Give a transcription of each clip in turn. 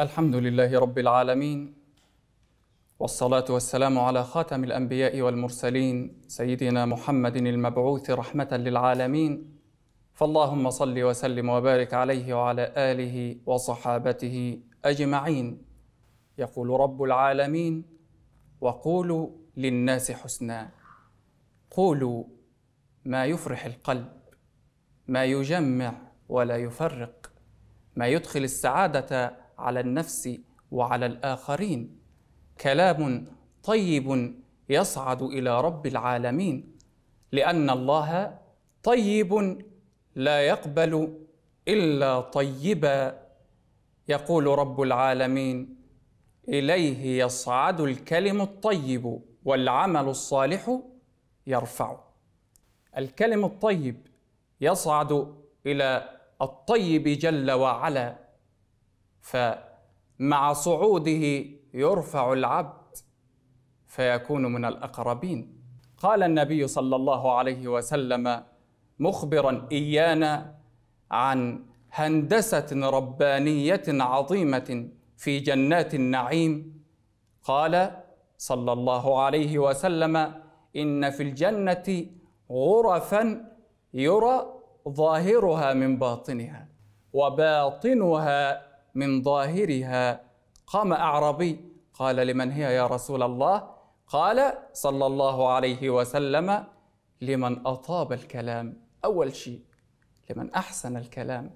الحمد لله رب العالمين والصلاة والسلام على خاتم الأنبياء والمرسلين سيدنا محمد المبعوث رحمة للعالمين فاللهم صل وسلم وبارك عليه وعلى آله وصحابته أجمعين يقول رب العالمين وقولوا للناس حسنا قولوا ما يفرح القلب ما يجمع ولا يفرق ما يدخل السعادة على النفس وعلى الاخرين كلام طيب يصعد الى رب العالمين لان الله طيب لا يقبل الا طيبا يقول رب العالمين اليه يصعد الكلم الطيب والعمل الصالح يرفع الكلم الطيب يصعد الى الطيب جل وعلا فمع صعوده يرفع العبد فيكون من الأقربين قال النبي صلى الله عليه وسلم مخبرا إيانا عن هندسة ربانية عظيمة في جنات النعيم قال صلى الله عليه وسلم إن في الجنة غرفا يرى ظاهرها من باطنها وباطنها من ظاهرها قام أعربي قال لمن هي يا رسول الله قال صلى الله عليه وسلم لمن أطاب الكلام أول شيء لمن أحسن الكلام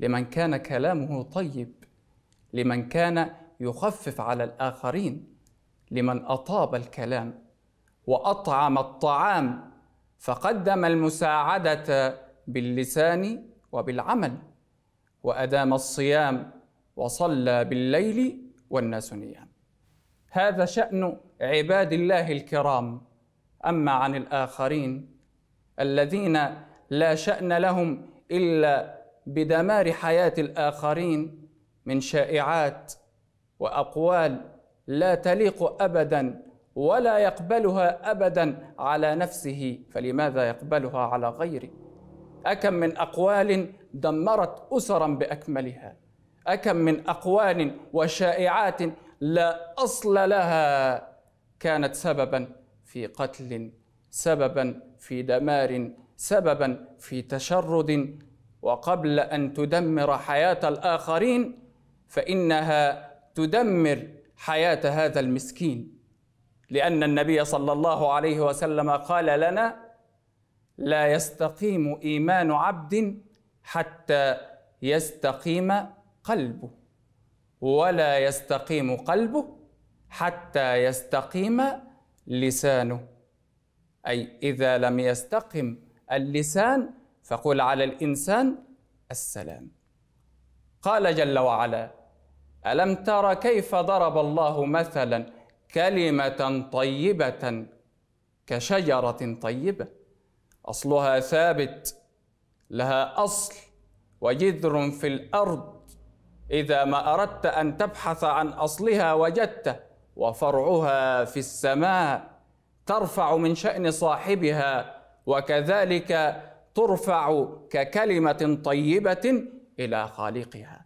لمن كان كلامه طيب لمن كان يخفف على الآخرين لمن أطاب الكلام وأطعم الطعام فقدم المساعدة باللسان وبالعمل وأدام الصيام وصلى بالليل والناس نيام هذا شأن عباد الله الكرام أما عن الآخرين الذين لا شأن لهم إلا بدمار حياة الآخرين من شائعات وأقوال لا تليق أبدا ولا يقبلها أبدا على نفسه فلماذا يقبلها على غيره أكم من أقوال دمرت أسرا بأكملها أكم من أقوال وشائعات لا أصل لها كانت سببا في قتل سببا في دمار سببا في تشرد وقبل أن تدمر حياة الآخرين فإنها تدمر حياة هذا المسكين لأن النبي صلى الله عليه وسلم قال لنا لا يستقيم ايمان عبد حتى يستقيم قلبه ولا يستقيم قلبه حتى يستقيم لسانه اي اذا لم يستقم اللسان فقل على الانسان السلام قال جل وعلا الم تر كيف ضرب الله مثلا كلمه طيبه كشجره طيبه أصلها ثابت لها أصل وجذر في الأرض إذا ما أردت أن تبحث عن أصلها وجدته وفرعها في السماء ترفع من شأن صاحبها وكذلك ترفع ككلمة طيبة إلى خالقها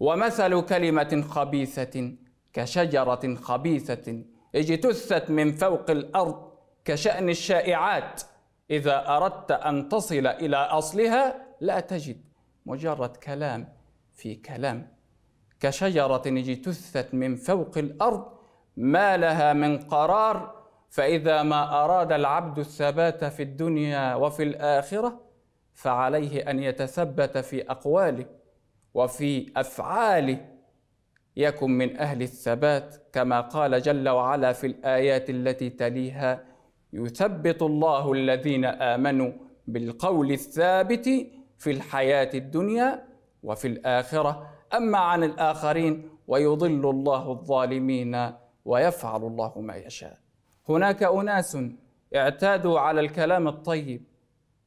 ومثل كلمة خبيثة كشجرة خبيثة اجتثت من فوق الأرض كشأن الشائعات إذا أردت أن تصل إلى أصلها لا تجد مجرد كلام في كلام كشجرة اجتثت من فوق الأرض ما لها من قرار فإذا ما أراد العبد الثبات في الدنيا وفي الآخرة فعليه أن يتثبت في أقواله وفي أفعاله يكن من أهل الثبات كما قال جل وعلا في الآيات التي تليها يثبت الله الذين امنوا بالقول الثابت في الحياه الدنيا وفي الاخره اما عن الاخرين ويضل الله الظالمين ويفعل الله ما يشاء هناك اناس اعتادوا على الكلام الطيب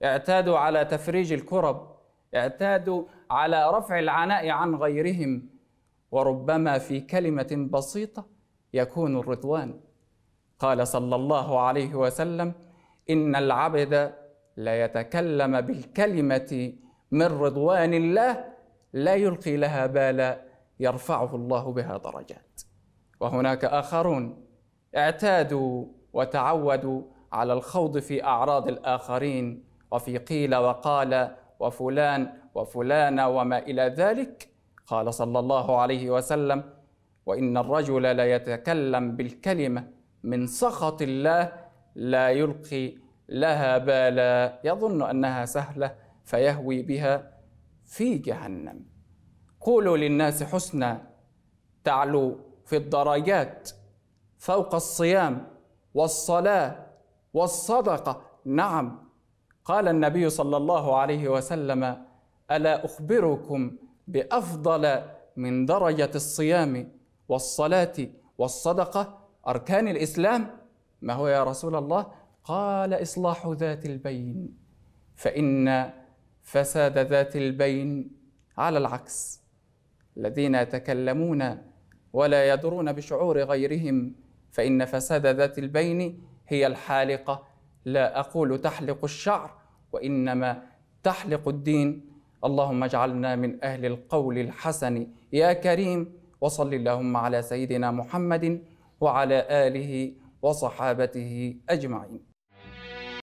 اعتادوا على تفريج الكرب اعتادوا على رفع العناء عن غيرهم وربما في كلمه بسيطه يكون الرضوان قال صلى الله عليه وسلم ان العبد لا يتكلم بالكلمه من رضوان الله لا يلقي لها بالا يرفعه الله بها درجات وهناك اخرون اعتادوا وتعودوا على الخوض في اعراض الاخرين وفي قيل وقال وفلان وفلان وما الى ذلك قال صلى الله عليه وسلم وان الرجل لا يتكلم بالكلمه من سخط الله لا يلقي لها بالا يظن انها سهله فيهوي بها في جهنم قولوا للناس حسنا تعلو في الدرجات فوق الصيام والصلاه والصدقه نعم قال النبي صلى الله عليه وسلم الا اخبركم بافضل من درجه الصيام والصلاه والصدقه أركان الإسلام ما هو يا رسول الله قال إصلاح ذات البين فإن فساد ذات البين على العكس الذين يتكلمون ولا يدرون بشعور غيرهم فإن فساد ذات البين هي الحالقة لا أقول تحلق الشعر وإنما تحلق الدين اللهم اجعلنا من أهل القول الحسن يا كريم وصل اللهم على سيدنا محمد وعلى آله وصحابته أجمعين